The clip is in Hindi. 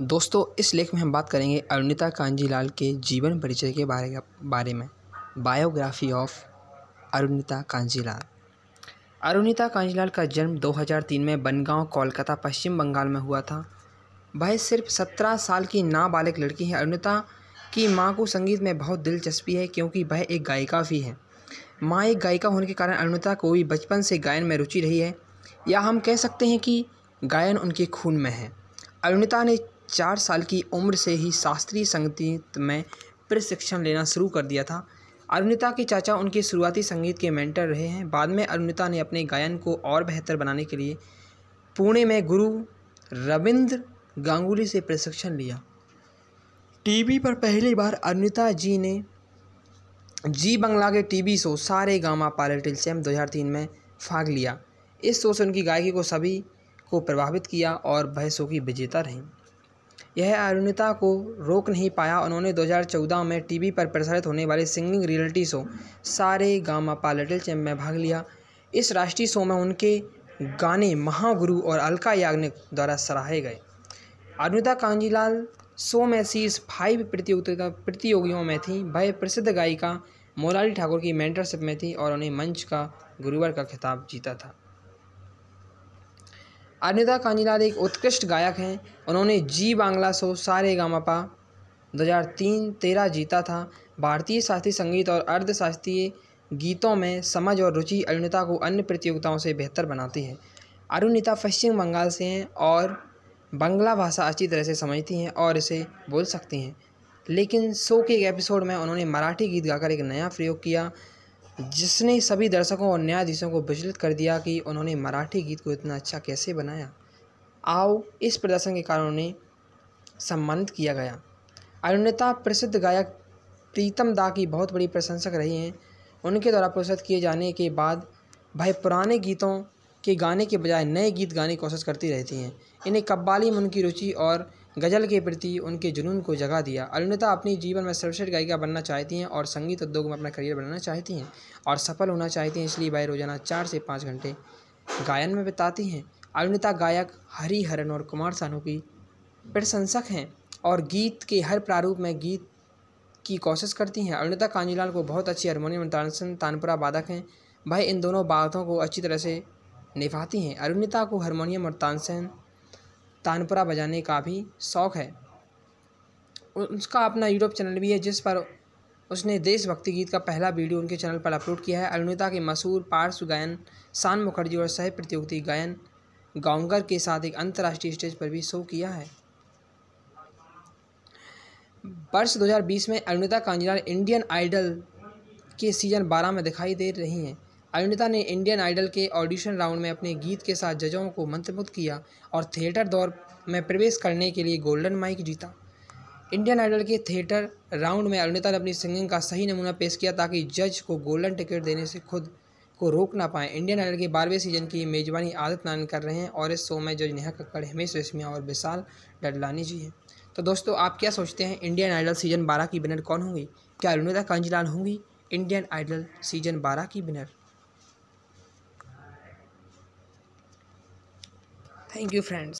दोस्तों इस लेख में हम बात करेंगे अरुणिता कांजीलाल के जीवन परिचय के बारे बारे में बायोग्राफी ऑफ अरुणिता कांजीलाल अरुणिता कांजीलाल का जन्म 2003 में बनगांव कोलकाता पश्चिम बंगाल में हुआ था वह सिर्फ 17 साल की नाबालिग लड़की है अरुणिता की माँ को संगीत में बहुत दिलचस्पी है क्योंकि वह एक गायिका भी है माँ एक गायिका होने के कारण अरुणिता को भी बचपन से गायन में रुचि रही है या हम कह सकते हैं कि गायन उनके खून में है अरुणिता ने चार साल की उम्र से ही शास्त्रीय संगीत में प्रशिक्षण लेना शुरू कर दिया था अरुणिता के चाचा उनके शुरुआती संगीत के मेंटर रहे हैं बाद में अरुणिता ने अपने गायन को और बेहतर बनाने के लिए पुणे में गुरु रविंद्र गांगुली से प्रशिक्षण लिया टीवी पर पहली बार अरुणिता जी ने Zee Bangla TV show Sa Re सारे गामा पालेटिल सेम 2003 में भाग लिया इस शो से उनकी गायकी को सभी को प्रभावित किया और वह शो की विजेता रहीं यह अरुणिता को रोक नहीं पाया उन्होंने 2014 में टीवी पर प्रसारित होने वाले सिंगिंग रियलिटी शो सारे गामा पा लिटिल चैम्प में भाग लिया इस राष्ट्रीय शो में उनके गाने महागुरु और अलका याग्निक द्वारा सराहे गए अरुणिता कांजीलाल शो में शीर्ष फाइव प्रतियोगिता प्रतियोगियों में थी वह प्रसिद्ध गायिका मोराली ठाकुर की मेंटरशिप में थी और उन्हें मंच का गुरुवार का खिताब जीता था अनिता कांजीलाल एक उत्कृष्ट गायक हैं उन्होंने जी बांग्ला शो सारे गामापा तीन तेरह जीता था भारतीय शास्त्रीय संगीत और अर्धशास्त्रीय गीतों में समझ और रुचि अरुणिता को अन्य प्रतियोगिताओं से बेहतर बनाती है अरुणिता पश्चिम बंगाल से हैं और बंगला भाषा अच्छी तरह से समझती हैं और इसे बोल सकती हैं लेकिन शो के एक एपिसोड में उन्होंने मराठी गीत गाकर एक नया प्रयोग किया जिसने सभी दर्शकों और न्यायाधीशों को विचलित कर दिया कि उन्होंने मराठी गीत को इतना अच्छा कैसे बनाया आओ इस प्रदर्शन के कारण उन्हें सम्मानित किया गया अरुण्यता प्रसिद्ध गायक प्रीतम दा की बहुत बड़ी प्रशंसक रही हैं उनके द्वारा प्रस्तुत किए जाने के बाद भाई पुराने गीतों के गाने के बजाय नए गीत गाने की कोशिश करती रहती हैं इन्हें कब्बाली में उनकी रुचि और गज़ल के प्रति उनके जुनून को जगा दिया अरुणिता अपने जीवन में सर्वश्रेष्ठ गायिका बनना चाहती हैं और संगीत उद्योग में अपना करियर बनाना चाहती हैं और सफल होना चाहती हैं इसलिए भाई रोज़ाना चार से पाँच घंटे गायन में बिताती हैं अरुणिता गायक हरी हरन और कुमार सानू की प्रशंसक हैं और गीत के हर प्रारूप में गीत की कोशिश करती हैं अरुणिता कांजीलाल को बहुत अच्छी हारमोनियम तानसन तानपुरा बाधक हैं भाई इन दोनों बातों को अच्छी तरह से निभाती हैं अरुणिता को हारमोनियम और तानसेन तानपुरा बजाने का भी शौक़ है उसका अपना यूट्यूब चैनल भी है जिस पर उसने देशभक्ति गीत का पहला वीडियो उनके चैनल पर अपलोड किया है अरुणिता के मशहूर पार्श्व गायन शान मुखर्जी और सह प्रतियोगिता गायन गांगर के साथ एक अंतर्राष्ट्रीय स्टेज पर भी शो किया है वर्ष 2020 में अरुणिता कांजीलाल इंडियन आइडल के सीजन 12 में दिखाई दे रही हैं अरुणिता ने इंडियन आइडल के ऑडिशन राउंड में अपने गीत के साथ जजों को मंत्रमुग्ध किया और थिएटर दौर में प्रवेश करने के लिए गोल्डन माइक जीता इंडियन आइडल के थिएटर राउंड में अरुणिता ने अपनी सिंगिंग का सही नमूना पेश किया ताकि जज को गोल्डन टिकट देने से खुद को रोक ना पाए इंडियन आइडल के बारहवें सीजन की मेजबानी आदत नान कर रहे हैं और इस शो में जज नेहा कक्कड़ हमेश रेशमिया और विशाल डडलानी जी हैं तो दोस्तों आप क्या सोचते हैं इंडियन आइडल सीजन बारह की विनर कौन होंगी क्या अरुणिता कांजीलाल होंगी इंडियन आइडल सीजन बारह की विनर thank you friends